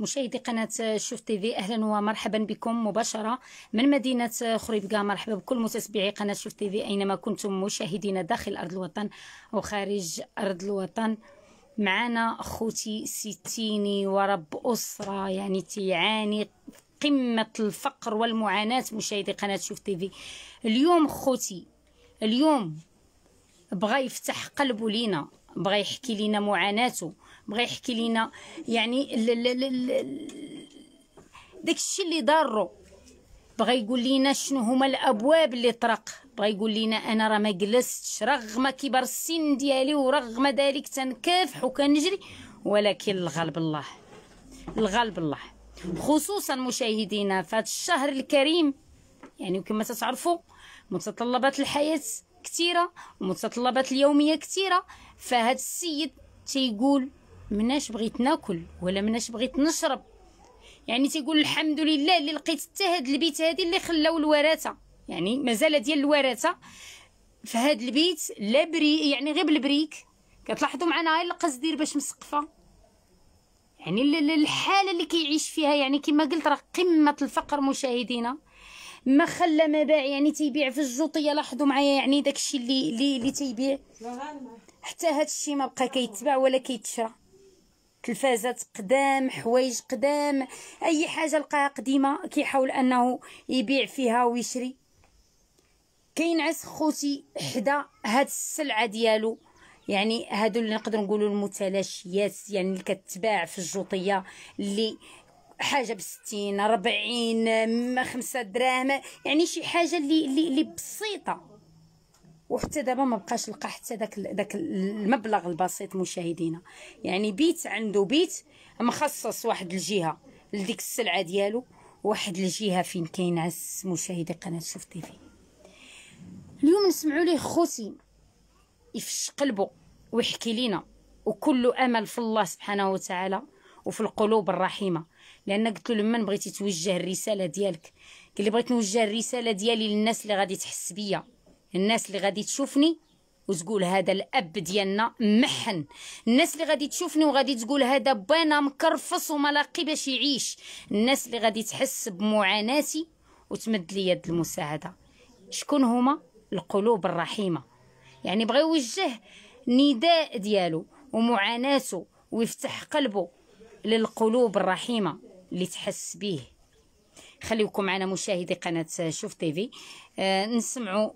مشاهدي قناة شوف تي في أهلا ومرحبا بكم مباشرة من مدينة خريبكا مرحبا بكل متتبعي قناة شوف تي في أينما كنتم مشاهدين داخل أرض الوطن وخارج أرض الوطن معنا خوتي ستيني ورب أسرة يعني تيعاني قمة الفقر والمعاناة مشاهدي قناة شوف تي في اليوم خوتي اليوم بغى يفتح قلبه لينا بغى يحكي لينا معاناته بغى يحكي لينا يعني داكشي اللي ضاره بغى يقول لينا شنو هما الابواب اللي طرق بغى يقول لينا انا راه ما جلستش رغم كبر السن ديالي ورغم ذلك تنكافح وكنجري ولكن الغلب الله الغلب الله خصوصا مشاهدينا في هذا الشهر الكريم يعني كما تتعرفوا متطلبات الحياه كثيره ومتطلبات اليوميه كثيره فهاد السيد تيقول مناش بغيت ناكل ولا مناش بغيت نشرب يعني تيقول الحمد لله اللي لقيت حتى هاد البيت هادي اللي خلاو الورثه يعني مازال ديال الورثه في هاد البيت لا بري يعني غير بالبريك كتلاحظوا معنا غير القز دير باش مسقفه يعني الحاله اللي كيعيش فيها يعني كما قلت راه قمه الفقر مشاهدينا ما خلى ما باع يعني تيبيع في الجوطيه لاحظوا معايا يعني داكشي اللي اللي اللي تيبيع حتى هادشي ما بقى كيتباع ولا كيتشرى تلفازات قدام حوايج قدام اي حاجه لقاها قديمه كيحاول انه يبيع فيها ويشري كينعس خوتي حدا هاد السلعه ديالو يعني هادو اللي نقدر نقولوا المتلاشيات يعني اللي كتباع في الجوطيه اللي حاجه بستين ربعين خمسة دراهم يعني شي حاجه اللي, اللي بسيطه وحتى دابا ما بقاش لقى حتى داك داك المبلغ البسيط مشاهدينا يعني بيت عنده بيت مخصص واحد الجهه لديك السلعه ديالو واحد الجهه فين كينعس مشاهدي قناه شوف تي في اليوم نسمعوا ليه خوتي يفش قلبه ويحكي لينا وكل امل في الله سبحانه وتعالى وفي القلوب الرحيمه لان قلت له لمن بغيتي توجه الرساله ديالك قال لي بغيت نوجه الرساله ديالي للناس اللي غادي تحس بيا الناس اللي غادي تشوفني وتقول هذا الاب ديالنا محن الناس اللي غادي تشوفني وغادي تقول هذا بانا مكرفص وما لاقي باش يعيش الناس اللي غادي تحس بمعاناتي وتمد لي يد المساعده شكون هما القلوب الرحيمه يعني بغى يوجه نداء ديالو ومعاناته ويفتح قلبه للقلوب الرحيمه اللي تحس به خليكم معنا مشاهدي قناه شوف تيفي آه نسمعوا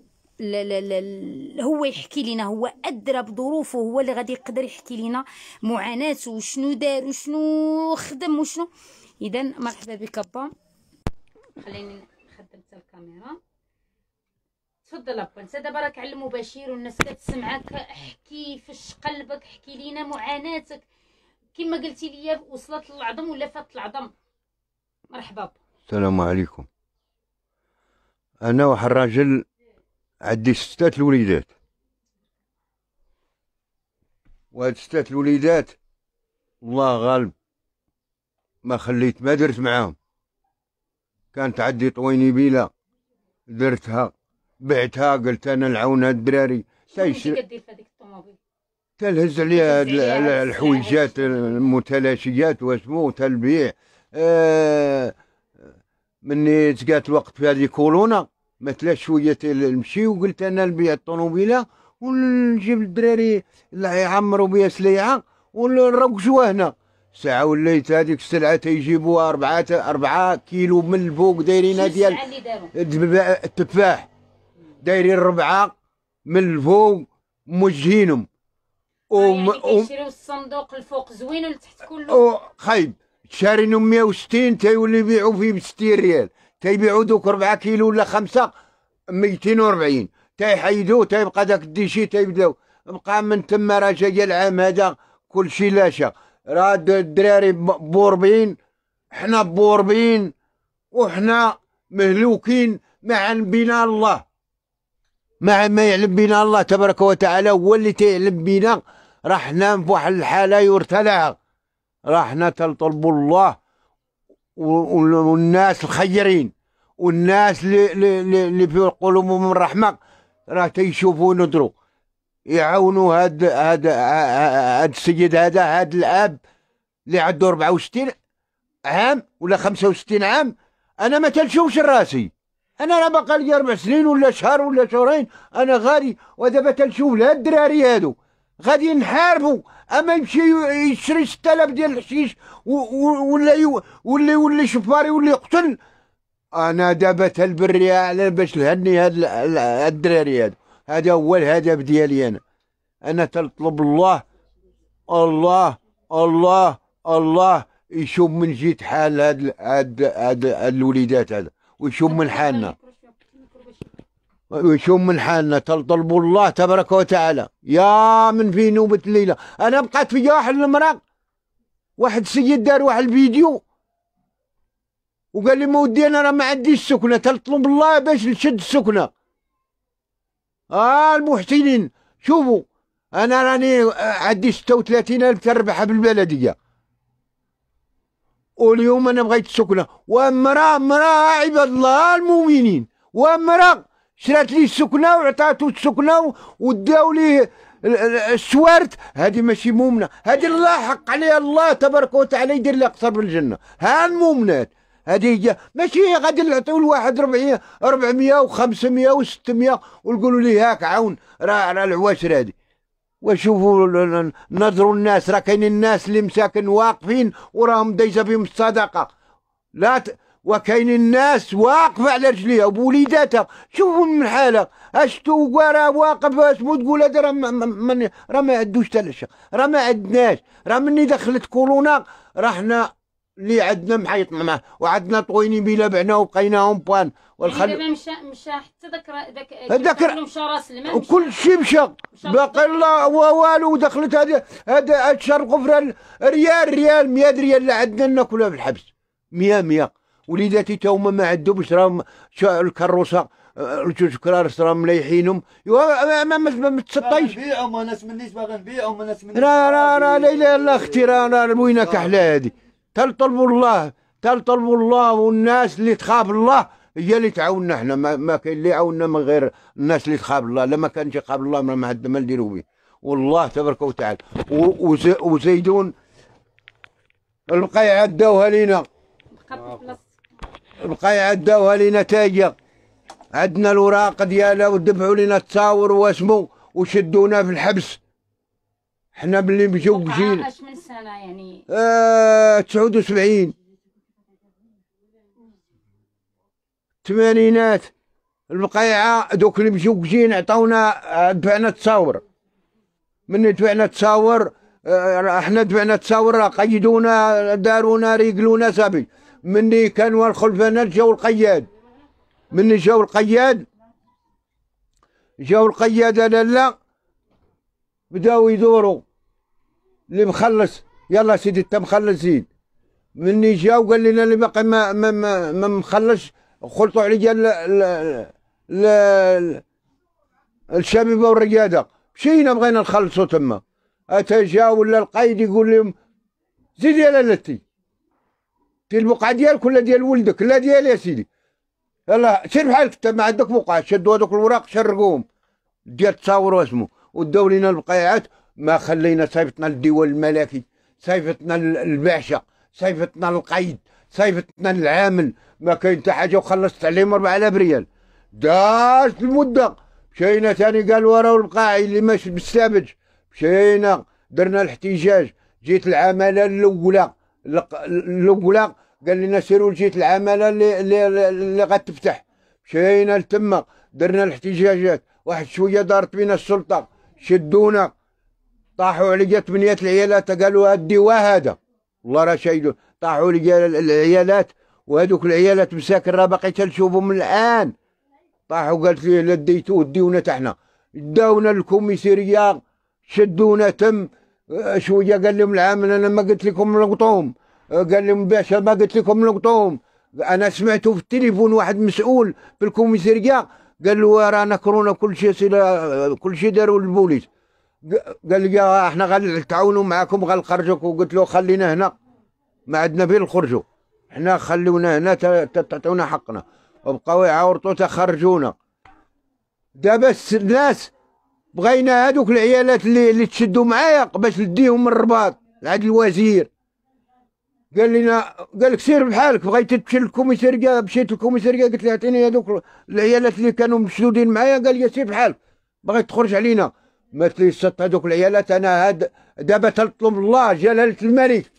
هو يحكي لنا هو ادرى بظروفه هو اللي غادي يقدر يحكي لنا معاناته وشنو دار وشنو خدم وشنو اذا مرحبا بك با خليني خدمت الكاميرا تفضل ابا انت دابا راك على المباشر والناس كتسمعك احكي فاش قلبك احكي لينا معاناتك كما قلتي لي وصلت للعظم ولا فات العظم مرحبا با السلام عليكم انا واحد الراجل عندي ستة الوليدات وهاد ستة الوليدات الله غالب ما خليت ما درت معاهم كانت عندي طويني بيلا درتها بعتها قلت انا نعاون هاد الدراري تايش كدير في هذيك تلهز الحويجات المتلاشيات واسمو تلبيع آه مني تقات الوقت في هذه كورونا مثلا شويه المشي وقلت انا نبيع الطوموبيله ونجيب الدراري اللي يعمروا بها سليعه ونروقشوها هنا ساعة وليت هذيك السلعة تيجيبوها أربعة أربعة كيلو من الفوق دايرينها ديال التفاح دايرين ربعة من الفوق موجهينهم آه، و يعني الصندوق الفوق زوين ولتحت كله خايب شارينهم 160 تيولي يبيعوا فيه ب 60 ريال تيبيعوا دوك 4 كيلو ولا 5 240 تيحيدوا تيبقى داك الديشي تيبداو بقى من تما راه جاي العام هذا كلشي لاشا راه الدراري بوربين حنا بوربين وحنا مهلوكين ما علم بنا الله مع ما يعلم بنا الله تبارك وتعالى هو اللي تيعلم بنا راه حنا فواحد الحاله يرتلع راه حنا تنطلبوا الله والناس الخيرين والناس اللي, اللي في قلوبهم الرحمه راه تيشوفوا ندرو يعاونوا هاد هاد هاد السيد هذا هاد الاب اللي عنده 64 عام ولا 65 عام انا ما تنشوفش راسي انا راه باقي لي اربع سنين ولا شهر ولا شهرين انا غادي ودابا تنشوف لهاد الدراري هادو غادي نحاربوا اما يمشي يشري 6000 ديال الحشيش ولا ولا ولا شفار يولي يقتل انا دابا تالبرية على باش نهني هاد الدراري هادو هذا هو الهدف ديالي انا انا تنطلب الله الله الله الله يشوف من جهه حال هاد هاد هاد الوليدات هذا ويشوف من حالنا ويشوف من حالنا تطلبوا الله تبارك وتعالى يا من في نوبة الليلة أنا بقيت في واحد المراق واحد سيد دار واحد الفيديو وقال لي ما ودي أنا راه ما عنديش سكنه تطلب الله باش نشد السكنة آه المحسنين شوفوا أنا راني عندي 36 ألف تربحها بالبلدية واليوم أنا بغيت السكنة وامرأة امرأة عباد الله المؤمنين وامرأة شرات ليه السكنه وعطاتو السكنه وداو ليه السوارت هذه ماشي مؤمنه هذه الله حق عليها الله تبارك وتعالى يدير لها قصر بالجنه ها المؤمنات هذه هي ماشي غادي نعطيو لواحد 400 400 و500 و600 ونقولوا ليه هاك عاون راه على العواشر هذه وشوفوا نظروا الناس راه كاينين الناس اللي مساكن واقفين وراهم دايزه بهم الصدقه لا ت... وكاين الناس واقفة على رجليها وبوليداتها شوفوا من حالة اشتو راه واقف اسمو تقول هذا راه راه ما عندوش العشاء راه ما عندناش راه مني دخلت كورونا راه اللي عندنا محيط معاه وعندنا طويني بلا بعنا وبقيناهم بوان والخل يعني مشى مشى حتى ذاك ذاك ذاك مشى راس الماء وكل شيء مشى باقي لا والو دخلت هذا هذا الشرق ريال ريال 100 ريال اللي عندنا ناكلها في الحبس 100 100 وليداتي تا هما ما عندهمش راهم الكروسه الجوج كرارس راهم مليحينهم ما ما ما تسطيش نبيعهم انا سمنيش باغي نبيعهم انا سمنيش راه راه لا اله الا اختي راه وينك آه. احلى هادي تلطلبوا الله تلطلبوا الله والناس اللي تخاف الله هي اللي تعاوننا احنا ما, ما كاين اللي يعاوننا من غير الناس اللي تخاف الله لما كانش يخاف الله ما عندنا ما نديرو به والله تبارك وتعالى وزيدون البقايع عداوها لينا بقى يعداوها لنا تاجا عندنا الوراق ديالها ودفعوا لنا التصاور واسمو وشدونا في الحبس حنا ملي مجوجين مشينا اش من سنه يعني آه 79 الثمانينات البقيعه دوك اللي مجوجين عطاونا دفعنا التصاور من دفعنا التصاور آه احنا دفعنا التصاور قيدونا دارونا ريقلونا صافي مني كان والخلفنة جاو القياد مني جاو القياد جاو القياد انا لا بداو يدوروا اللي مخلص يلا سيدي انت مخلص زيد مني جاو قال لنا اللي باقي ما ما ما, ما مخلص خلطوا عليا الشبيبه والرياده مشينا بغينا نخلصوا تما اتا جاو ولا القايد يقول لهم زيدي على لالتي في البقعه ديالك ولا ديال ولدك لا ديالي يا سيدي يلا سير بحالك انت ما عندك بقعه شدوا هذوك الوراق شرقوهم ديال التصاور واسمو وداو لينا البقيعات ما خلينا صيفطنا للديوان الملكي صيفطنا للبعشه صيفطنا للقيد صيفطنا للعامل ما كاين حتى حاجه وخلصت عليهم 4000 ريال دازت المده مشينا ثاني قالوا راهو البقاعي اللي ماشي بالسابج مشينا درنا الاحتجاج جيت العماله الاولى الاولى قال لنا سيروا لجهه العماله اللي اللي, اللي غتفتح مشينا لتما درنا الاحتجاجات واحد شويه دارت بينا السلطه شدونا طاحوا عليا ثمانيه العيالات قالوا هدي هذا والله راه شايدو طاحوا لي العيالات وهذوك العيالات مساكن راه باقي تنشوفهم الان طاحوا قالت لي لا ديتو ديونا تحنا داونا للكوميسيريه شدونا تم شويه قال لهم العامل انا ما قلت لكم نلقطوهم قال لهم باش ما قلت لكم نقطوهم انا سمعته في التليفون واحد مسؤول في الكوميساريه قال له رانا كرونا كل شيء كل شيء داروا البوليس قال لي احنا غنتعاونوا معاكم غنخرجوك وقلت له خلينا هنا ما عندنا فين نخرجوا حنا خلونا هنا تعطونا حقنا وبقاو يعورطوا تخرجونا دابا الناس بغينا هادوك العيالات اللي, اللي تشدوا معايا باش نديهم الرباط عند الوزير قال لنا قال لك سير بحالك بغيت تمشي للكوميساريه مشيت للكوميساريه قلت له اعطيني هذوك العيالات اللي كانوا مشدودين معايا قال لي سير بحالك بغيت تخرج علينا ما تليست هذوك العيالات انا هاد دابا تنطلب الله جلاله الملك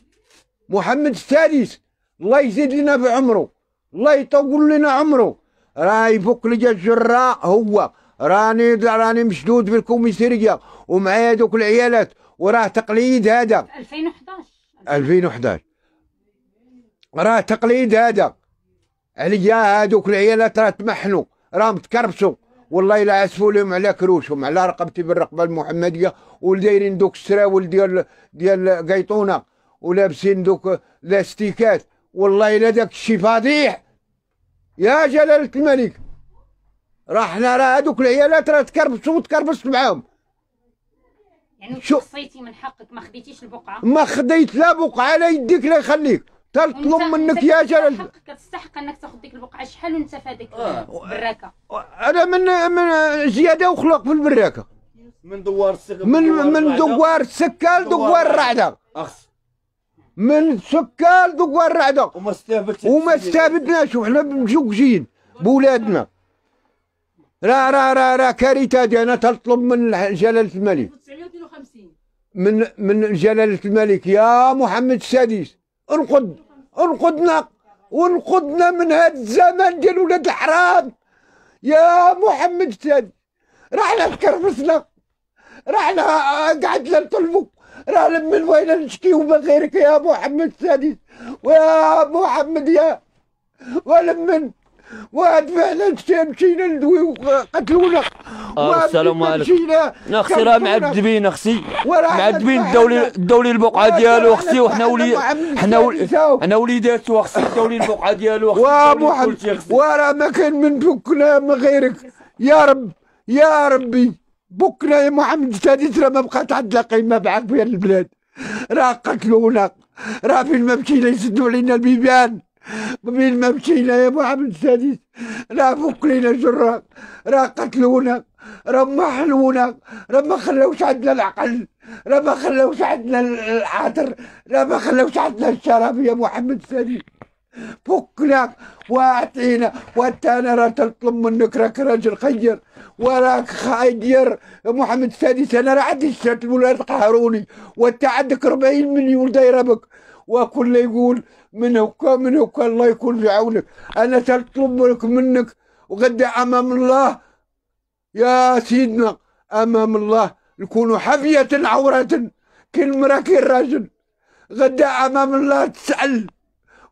محمد السادس الله يزيد لنا بعمره الله يطول لنا عمره راه يفك لي الجراء هو راني راني مشدود بالكوميساريه ومعايا دوك العيالات وراه تقليد هذا 2011 2011 راه تقليد هذا عليا هادوك العيالات راه تمحنوا راه متكربسوا والله الا عسفوا لهم على كروشهم على رقبتي بالرقبه المحمديه ودايرين دوك السراول ديال ديال قيطونه ولابسين دوك لاستيكات والله الا داك الشي فضيح يا جلاله الملك راه حنا راه هادوك العيالات راه تكربسوا وتكربست معاهم يعني شو من حقك ما خديتيش البقعه ما خديت لا بقعه لا يديك لا يخليك تطلب منك يا جلال كتستحق انك تاخذ ديك البقعه شحال وانت في هذيك آه. البراكه انا من من زياده وخلق في البراكه من دوار السكال من من دوار السكال دوار الرعده اخس من سكال دوار الرعده وما استفدت وما استفدناش وحنا مجوجين بولادنا راه راه راه راه كارثه دي انا تطلب من جلاله الملك من من جلاله الملك يا محمد السادس انقد انقذنا وانقذنا من هذا الزمان ديال ولاد الحرام يا محمد الثاني رحنا تكرفسنا رحنا قعدنا نطلبوا راه من وين نشكيو من غيرك يا محمد السادس ويا محمد يا ولمن وعاد فعلا مشينا ندوي قتلونا آه، السلام عليكم اختي راه معذبين اختي معذبين الدولي الدولي البقعه ديالو اختي وحنا ولي حنا حنا وليداتو اختي الدولي البقعه ديالو ومحمد وراه ما كان من بكنا من غيرك يا رب يا ربي بكنا يا محمد الثالث راه ما بقات عندنا قيمه معاك في البلاد راه قتلونا راه فين ما مشينا يسدوا علينا البيبان قبل ما مشينا يا ابو عبد السادس راه فك لينا الجرار راه قتلونا راه ما حلونا راه ما خلاوش عندنا العقل راه ما خلاوش عندنا العطر راه ما خلاوش عندنا الشرف يا محمد السادس فكنا واعطينا وانت انا راه تطلب منك راك راجل خير وراك خير محمد السادس انا راه عندي الشات الولاد قهروني وانت عندك 40 مليون دايره بك وكل يقول من هكا من هكا الله يكون في عونك انا تطلب لك منك وغدا امام الله يا سيدنا امام الله نكونوا حفية عورة كل مراكي الراجل غدا امام الله تسال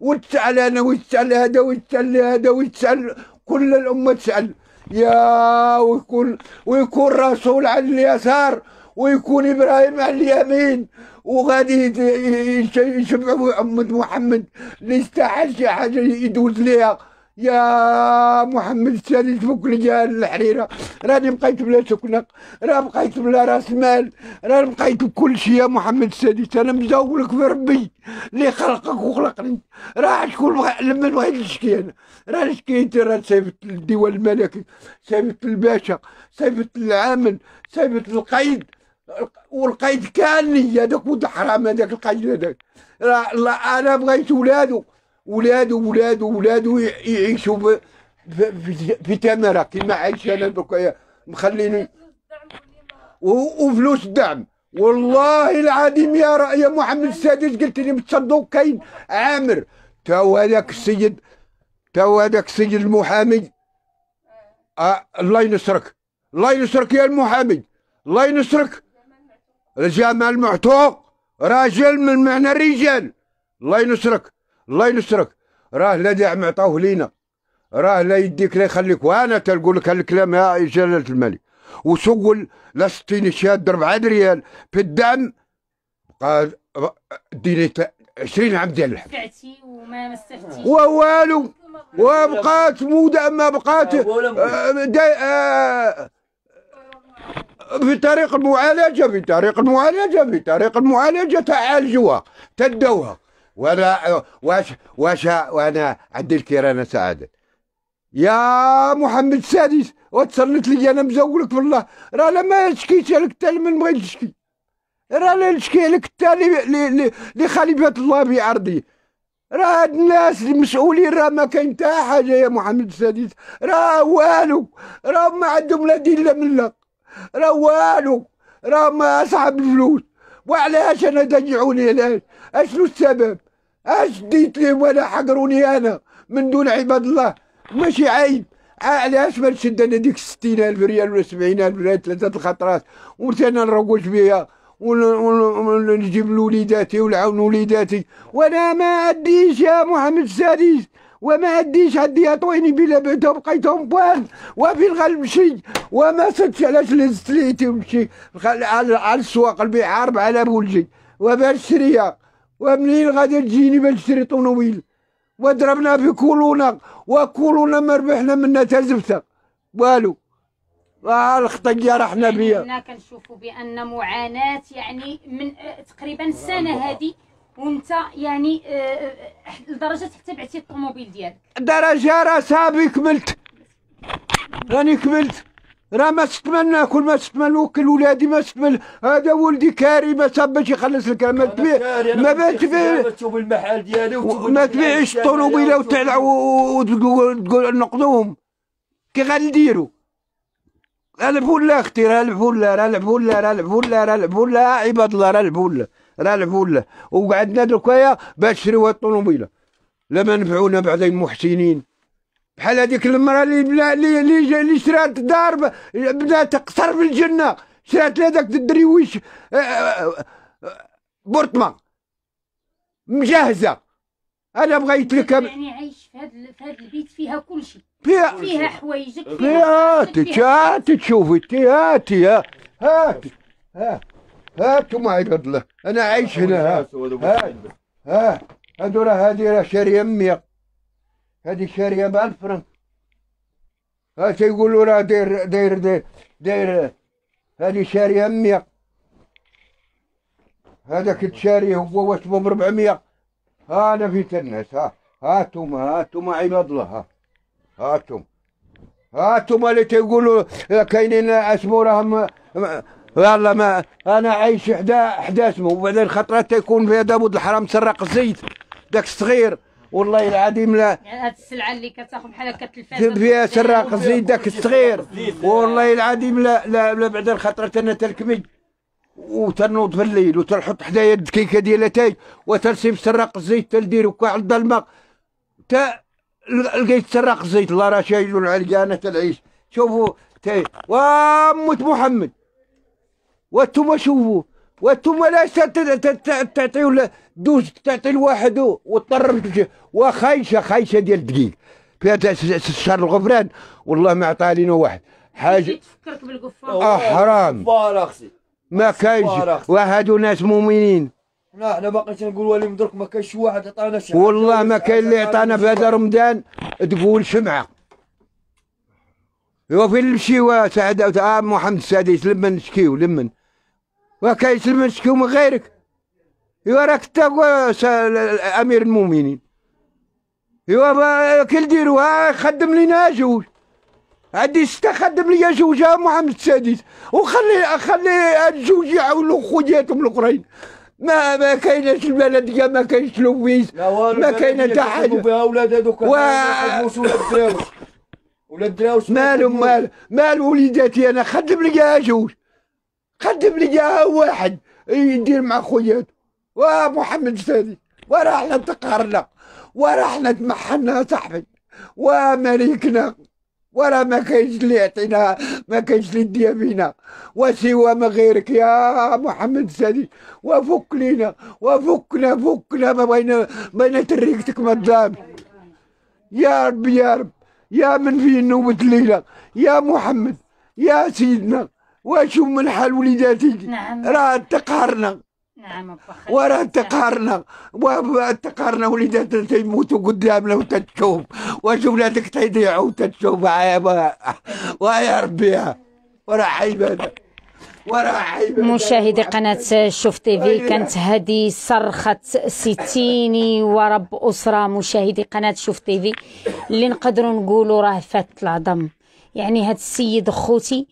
وتسال انا وتسال هذا وتسال هذا وتسال كل الامه تسال يا ويكون ويكون رسول على اليسار ويكون ابراهيم على اليمين وغادي يشبعوا محمد محمد اللي يستحل شي حاجه يدوز ليها يا محمد سالي تفك لي الحريره راني بقيت بلا سكنه راه بقيت بلا راس مال راه بقيت بكل شيء يا محمد السادس انا مزولك في ربي اللي خلقك وخلقني راه شكون لما بغيت نشكي انا راه شكيت راه سيفت الديوان الملكي سيفت الباشا سيفت العامل سيفت القيد والقايد كان لي هذاك ولد الحرام هذاك القايد هذاك انا بغيت ولادو ولادو ولادو ولادو يعيشوا في, في, في تمره كيما عايش انا دوك مخليني وفلوس الدعم والله العظيم يا رأي يا محمد السادس قلت لي متصدق كاين عامر تا هذاك السيد تا هذاك السيد المحامي آه الله ينصرك الله ينصرك يا المحامي الله ينصرك الجمال معتوق راجل من معنى الرجال الله ينصرك الله ينصرك راه لا دعم عطاوه لينا راه لا يديك لا يخليك وانا تنقول لك هالكلام يا جلاله الملك وسول لا 60 شاد ربعة ريال في الدعم قال ديني 20 عام ديال الحب وما مسفتيش والو وبقات مودة ما بقات آه, آه. بطريق المعالجة بطريق المعالجة بطريق المعالجة تعالجوها تدوها وانا واش واش وانا عندي الكيرانة سعادة يا محمد السادس واتصلت لي انا مزولك في الله راه انا ما شكيت لك حتى من بغيت نشكي راه لا نشكي لك حتى لخليفة الله بأرضي راه هاد الناس المسؤولين راه ما كاين حتى حاجة يا محمد السادس راه والو راه ما عندهم لا دين لا مله راه والو راه ما صاحب الفلوس وعلاش انا دجعوني علاش اشنو السبب اش ديت لهم ولا حقروني انا من دون عباد الله ماشي عيب علاش ما نشد انا ديك 60000 ريال ولا 70000 ريال ثلاثه الخطرات وانت انا نروج بها ونجيب لوليداتي ونعاون وليداتي وانا ما اديش يا محمد السادس وما هديش هدي طويني بلا بعدا بقيت وفي وفين غنمشي وما صدش علاش لزت ليتي ومشي على السواق البيعة 4000 ولجي وباش شريها ومنين غادي تجيني باش نشري طونوبيل وضربنا في كورونا وكورونا ما ربحنا منها تا زفته والو آه الخطيه رحنا بها حنا كنشوفوا بان معاناه يعني من آه، تقريبا السنه هذه وانت يعني آه،, اه لدرجه حتى بعتي الطوموبيل ديالك درجه راه صافي كملت راني كملت راه ما ستمن ناكل ما ستمن نوكل ولادي ما ستمن هذا ولدي كاري ما صاب باش يخلص لك ما تبيع ما تشوف المحل ديالو ما تبيعش الطوموبيله وتعلع وتقول نقضوهم كي غنديروا العبوا لا اختي العبوا لا العبوا لا العبوا لا العبوا لا عباد الله العبوا لا راه العفول وقعدنا دركايا باش تشريو هاد الطوموبيله لما نفعونا بعدين محسنين بحال هذيك المراه اللي بلا اللي اللي شرات دار بدات تقصر في الجنه شرات لها داك الدريويش آه، آه، آه، بورطما مجهزه انا بغيت لك يعني عايش في هذا في هذا البيت فيها كل شيء فيها حوايجك فيها تشوفي تي هاتي ها ها هاتوا معي الفضله انا عايش هنا ها ها, ها. هادو راه هادي راه شاريه مية 100 هادي شاريه ب 1000 فرنك ها تيقولوا راه داير داير داير داير هادي شاريه مية 100 هذاك الشاري هو واش ب 400 ها انا في الناس ها هاتوما هاتوما عباد الله ها ها هاتوما اللي تيقولوا كاينين اسمو راهم والله ما انا عايش حدا حدا اسمه وبعدين خطرات تكون فيها داوود الحرام سرق الزيت داك الصغير والله العظيم لا يعني هاد السلعه اللي كتاخذ بحال هكا التلفاز فيها سراق الزيت داك الصغير والله العظيم لا لا, لا بعد الخطره انا تركبي وتنوض في الليل وتنحط حدايا الدكيكه ديالها تاي وتنسيب سراق الزيت تندير هكا على الظلمه تا لقيت سراق الزيت الله راه شايل عليا انا تنعيش شوفوا تاي وامة محمد وانتم شوفوا وانتم لا تعطيو دوز تعطي لواحد وتطرب وخايشه خايشه ديال الدقيق فيها شهر الغفران والله ما عطاها لينا واحد حاجه تفكرك بالكفار اه حرام ما كاينش وهادو ناس مؤمنين لا انا باقي تنقول ولي مدرك ما كاينش واحد عطانا شي والله ما كاين اللي عطانا في هذا رمضان تقول شمعه وفين نمشيو سعد آه، محمد السادس لمن نشكيو لمن وكيسلم المسكي ومن غيرك ايوا راك تا امير المؤمنين ايوا كي ديروا خدم لينا جوج عندي ستة خدم لي جوجها محمد السادس وخلي خلي الجوج يعاونوا خوياتهم الاخرين ما ما كاينش البلديه ما كاينش لويس ما كاين حتى حاجه ولاد هذوك و... ولاد الدراوس مالهم مال مال وليداتي انا خدم لي جوج خدم لي واحد إيه، يدير مع خوياته ومحمد الثاني وراحنا تقهرنا وراحنا تمحنا صاحبي ومليكنا ولا ما كاينش اللي يعطينا ما كاينش اللي يديها بينا وسوى ما غيرك يا محمد السادي وفك لينا وفكنا فكنا ما بغينا بغينا تريكتك ما تضامش يا رب يا رب يا من في نوبة الليلة يا محمد يا سيدنا واشوف من حال وليداتي نعم راه تقهرنا نعم وراه تقهرنا وتقهرنا وليداتنا تيموتوا قدامنا وتتشوف واش ولادك تيضيعوا وتتشوف ويا ربي وراه عيب مشاهدي قناة شوف تي في كانت هذه صرخة ستيني ورب أسرة مشاهدي قناة شوف تي في اللي نقدروا نقولوا راه فات العظم يعني هاد السيد خوتي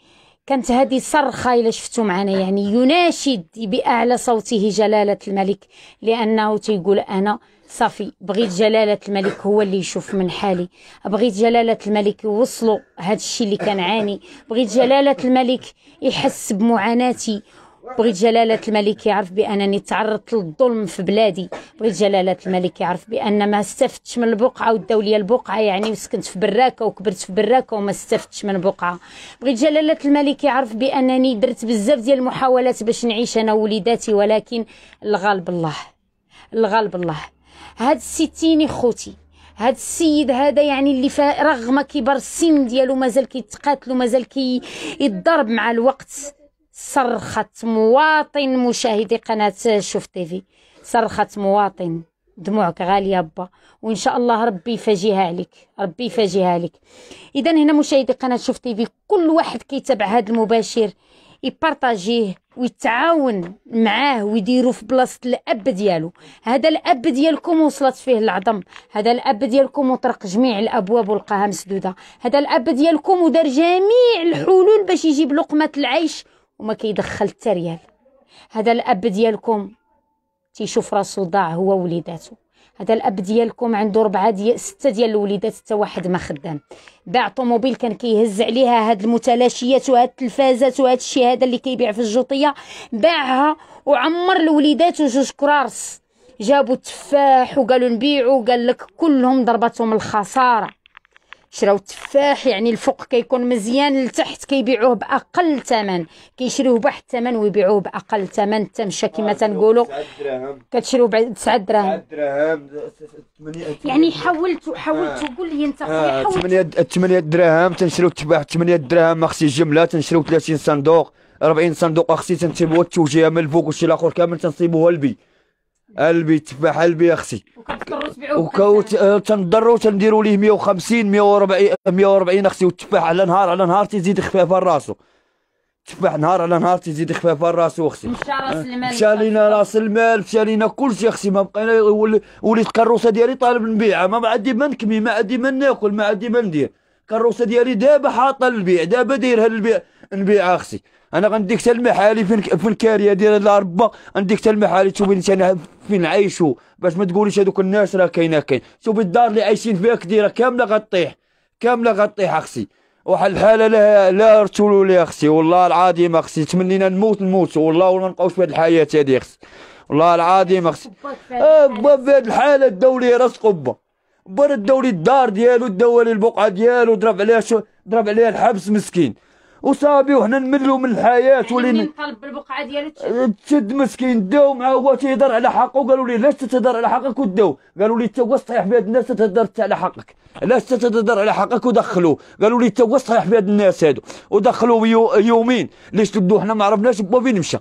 كانت هذه صرخة إلا شفتوا معنا يعني يناشد بأعلى صوته جلالة الملك لأنه تيقول أنا صافي بغيت جلالة الملك هو اللي يشوف من حالي بغيت جلالة الملك يوصلوا هذا الشيء اللي كنعاني بغيت جلالة الملك يحس بمعاناتي بغيت جلالة الملك يعرف بأنني تعرضت للظلم في بلادي بغيت جلالة الملك يعرف بأن ما استفدتش من البقعة لي البقعة يعني وسكنت في براكة وكبرت في براكة وما استفدتش من البقعة بغيت جلالة الملك يعرف بأنني درت بزاف ديال المحاولات باش نعيش أنا ووليداتي ولكن الغالب الله الغالب الله هاد الستين خوتي هاد السيد هذا يعني اللي رغم كبر السن ديالو مازال كيتقاتل ومازال كيضرب مع الوقت صرخت مواطن مشاهدي قناة شوف تيفي صرخت مواطن دموعك غالية با وإن شاء الله ربي يفاجيها عليك ربي يفاجيها عليك إذا هنا مشاهدي قناة شوف تيفي كل واحد كيتابع هذا المباشر يبارطاجيه ويتعاون معاه ويديروا في بلاصه الاب ديالو هذا الاب ديالكم وصلت فيه العظم هذا الاب ديالكم وطرق جميع الابواب ولقاها مسدوده هذا الاب ديالكم ودار جميع الحلول باش يجيب لقمه العيش وما كيدخل حتى ريال هذا الاب ديالكم تيشوف راسو ضاع هو وليداته هذا الاب ديالكم عنده ربعه ديال سته ديال الوليدات حتى واحد ما خدام باع طوموبيل كان كيهز عليها هاد المتلاشيات وهاد التلفازات وهاد الشيء هذا اللي كيبيع في الجوطيه باعها وعمر الوليدات وجوج كرارس جابوا التفاح وقالوا نبيعوا قال لك كلهم ضربتهم الخساره شراو التفاح يعني الفوق كيكون مزيان لتحت كيبيعوه باقل ثمن كيشريوه بواحد الثمن ويبيعوه باقل ثمن حتى مشى كما آه، تنقولوا كتشريو ب 9 دراهم 9 دراهم يعني حاولت حاولت آه. قول لي انت 8 آه، 8 دراهم تنشريو التفاح 8 دراهم ما خصيش جمله تنشريو 30 صندوق 40 صندوق اختي تنتيبوها التوجيه من الفوق وشي الاخر كامل تنصيبوها البي قلبي تفاح قلبي يا اختي وكنضروا تنديروا ليه 150 140 140 اختي والتفاح على نهار على نهار تزيد خفاف راسو تفاح نهار على نهار تزيد خفاف راسو اختي مشى راس المال مشى راس المال مشى لينا شيء اختي ما بقينا وليت الكروسه ديالي طالب نبيعها ما عندي ما نكمي ما عندي ما ناكل ما عندي ما ندير الكروسه ديالي دابا حاطه للبيع دابا دايرها للبيع نبيع اختي آه، انا غنديك حتى المحالي فين فين الكاريه ديال هاد غنديك حتى المحالي تشوفي انت فين عايشو باش ما تقوليش هذوك الناس راه كاينه كاين شوفي الدار اللي عايشين فيها كديره كامله غطيح كامله غطيح اختي آه، واحد الحاله لا لا رتولوا لي اختي والله العظيم اختي آه، تمنينا نموت نموت والله ولا نبقاوش في هذه الحياه هذه اختي والله العظيم اختي با في هذه الحاله الدولي راس قبه برد الدولي الدار ديالو الدولي البقعه ديالو ضرب عليها شو ضرب عليها الحبس مسكين وصافي وحنا نملوا من الحياه يعني ولينا نقلب بالبقعه ديالك تشد مسكين داو معاه هو تيهضر على حقه وقالوا لي علاش تتهضر على حقك وداو قالوا لي انت هو صحيح بهاد الناس تتهضر على حقك علاش تتهضر على حقك ودخلوه قالوا لي انت هو صحيح بهاد الناس هادو ودخلوه يومين ليش تدو حنا ما عرفناش با فين مشى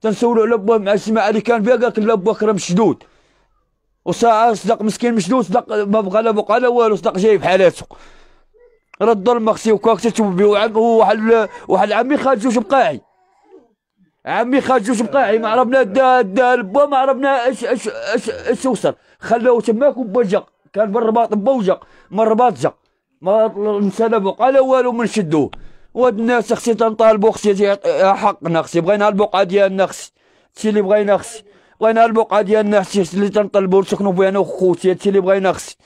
تنسولوا على بوا مع السماعه اللي كان فيها قالت لا بوا كرم مشدود وساعه صدق مسكين مشدود صدق ما بقى لا بقى لا والو صدق جاي بحالاتو راه الدار مغسي وكاكسيت وواحد واحد عمي خارج جوج بقاعي عمي خارج جوج بقاعي ما عرفنا دا دا البا ما عرفنا اش اش اش اش وصل خلاو تماك وبا جا كان بالرباط الرباط با وجا من الرباط جا ما انسلبوا قال والو ما نشدوه واد الناس خصي تنطالبوا خصي حقنا خصي بغينا البقعه ديالنا خصي هادشي اللي بغينا خصي بغينا البقعه ديالنا خصي اللي تنطلبوا نسكنوا بها انا وخوتي هادشي اللي بغينا خصي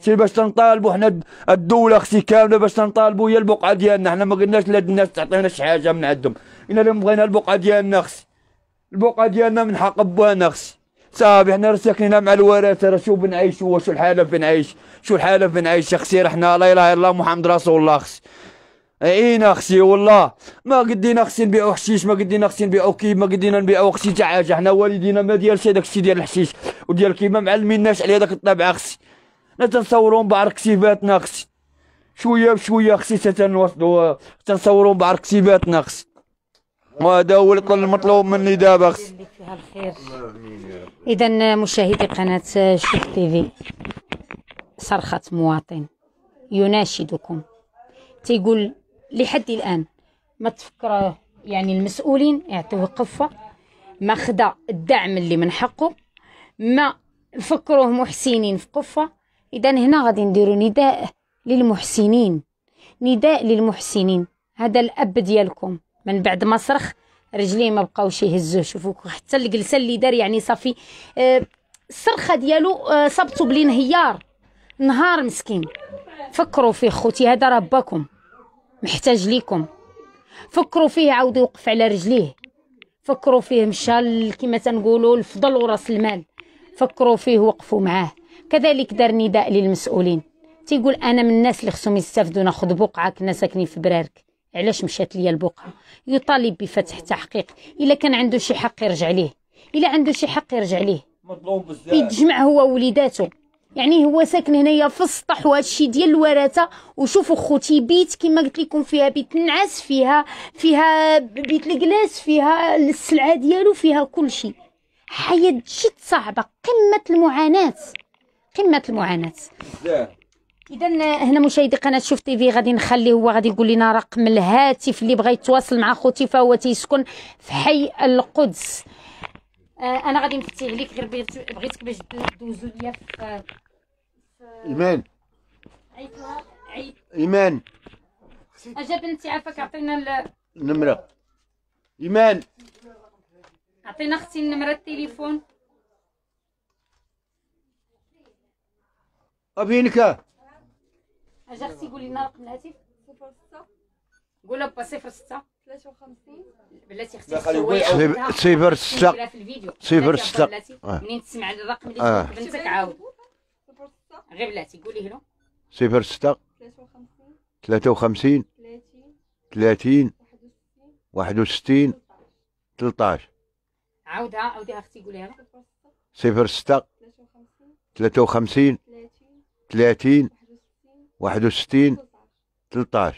سير باش تنطالبوا حنا الدوله اختي كامله باش تنطالبوا هي البقعه ديالنا حنا ما قلناش لهاد الناس تعطينا شي حاجه من عندهم الا اللي بغينا البقعه ديالنا اختي البقعه ديالنا من حق بوانا اختي صافي حنا ساكنين مع الوراثه راه شو بنعيش هو شو الحاله بنعيش شو الحاله بنعيش خصي حنا لا اله الا الله محمد رسول الله اختي عينا اختي والله ما قدينا اختي نبيعو حشيش ما قدينا اختي نبيعو كيب ما قدينا نبيعو اختي حتى حاجه حنا والدينا ما ديالش هذاك الشيء ديال الحشيش وديال كيما ما معلميناش على هذاك الطابع اختي لا تنصورون من ناقص شويه بشويه خصي تنوصلوا تنصوروا من بعض ناقص وهذا هو المطلوب مني دابا خص اذا مشاهدي قناه شوف تي في صرخه مواطن يناشدكم تيقول لحد الان ما تفكر يعني المسؤولين يعطيوه قفه ما خدا الدعم اللي من حقه ما فكروه محسنين في قفه اذا هنا غادي نديرو نداء للمحسنين نداء للمحسنين هذا الاب ديالكم من بعد ما صرخ رجليه ما بقاوش يهزوه شوفوا حتى الجلسه اللي دار يعني صافي آه الصرخه ديالو آه صبتو بالانهيار نهار مسكين فكروا فيه خوتي هذا راه باكم محتاج ليكم فكروا فيه عاود يوقف على رجليه فكروا فيه مشى كما تنقولوا الفضل وراس المال فكروا فيه وقفوا معاه كذلك دار نداء للمسؤولين تيقول انا من الناس اللي خصهم يستافدوا ناخذ بقعه كنا ساكنين في برارك علاش مشات ليا البقعه يطالب بفتح تحقيق الا كان عنده شي حق يرجع ليه الا عنده شي حق يرجع ليه مظلوم بزاف يتجمع هو وليداته يعني هو ساكن هنايا في السطح وهادشي ديال الوراثه وشوفوا خوتي بيت كما قلت لكم فيها بيت النعاس فيها فيها بيت الكلاس فيها السلعه ديالو فيها كل شيء حياه جد صعبه قمه المعاناه قمه المعاناه اذا هنا مشاهدي قناه شوف تي في غادي نخليه هو غادي يقول لنا رقم الهاتف اللي بغى يتواصل مع خوتي فهو تيسكن في حي القدس آه انا غادي نفتي عليك غير بغيتك باش دوزو ليا في ايمان عيط عيط ايمان اجا بنتي عافاك عطينا ال... النمره ايمان عطينا اختي النمره التليفون أبينك طيب أجا أختي قولي لنا رقم الهاتف صفر ستة قولها با صفر ستة ثلاثة وخمسين بلاتي اختي صفر ستة صفر ستة آه. منين تسمع الرقم اللي آه. بنتك عاود غير بلاتي قولي له صفر ستة ثلاثة وخمسين ثلاثين واحد وستين عاودها عاوديها اختي قوليها صفر ستة ثلاثة وخمسين 30 61 13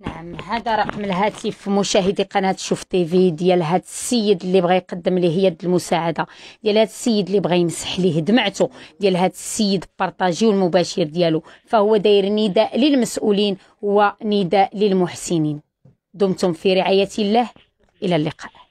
نعم هذا رقم الهاتف مشاهدي قناه شوف تي في ديال هذا السيد اللي بغى يقدم ليه يد المساعده ديال هذا السيد اللي بغى يمسح ليه دمعته ديال هذا السيد بارطاجيو المباشر ديالو فهو داير نداء للمسؤولين ونداء للمحسنين دمتم في رعايه الله الى اللقاء